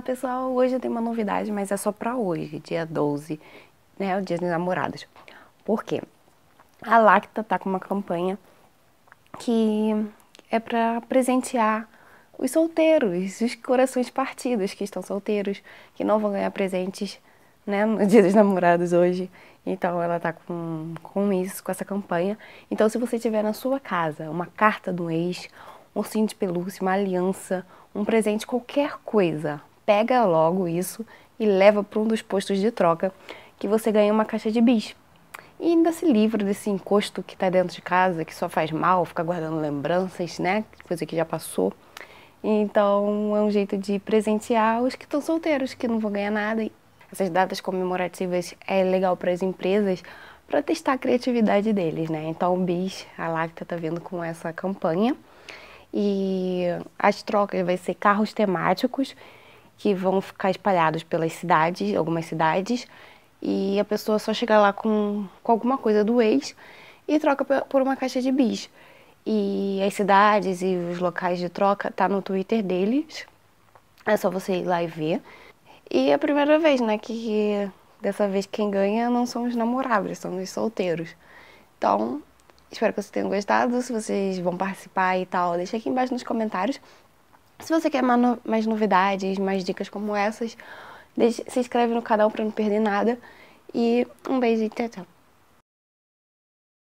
pessoal, hoje eu tenho uma novidade, mas é só para hoje, dia 12, né, o dia dos namorados. Por quê? A Lacta tá com uma campanha que é para presentear os solteiros, os corações partidos que estão solteiros, que não vão ganhar presentes, né, no dia dos namorados hoje. Então ela tá com, com isso, com essa campanha. Então se você tiver na sua casa uma carta do ex, um cinto de pelúcia, uma aliança, um presente, qualquer coisa pega logo isso e leva para um dos postos de troca que você ganha uma caixa de bis. E ainda se livra desse encosto que está dentro de casa, que só faz mal, fica guardando lembranças, né? Coisa que já passou. Então é um jeito de presentear os que estão solteiros, que não vão ganhar nada. Essas datas comemorativas é legal para as empresas para testar a criatividade deles, né? Então o BIS, a Lacta tá vindo com essa campanha. E as trocas vão ser carros temáticos que vão ficar espalhados pelas cidades, algumas cidades, e a pessoa só chega lá com, com alguma coisa do ex e troca por uma caixa de bis. E as cidades e os locais de troca tá no Twitter deles. É só você ir lá e ver. E é a primeira vez, né, que dessa vez quem ganha não são os namoráveis, são os solteiros. Então, espero que vocês tenham gostado. Se vocês vão participar e tal, deixa aqui embaixo nos comentários. Se você quer mais novidades, mais dicas como essas, se inscreve no canal para não perder nada. E um beijo e tchau, tchau.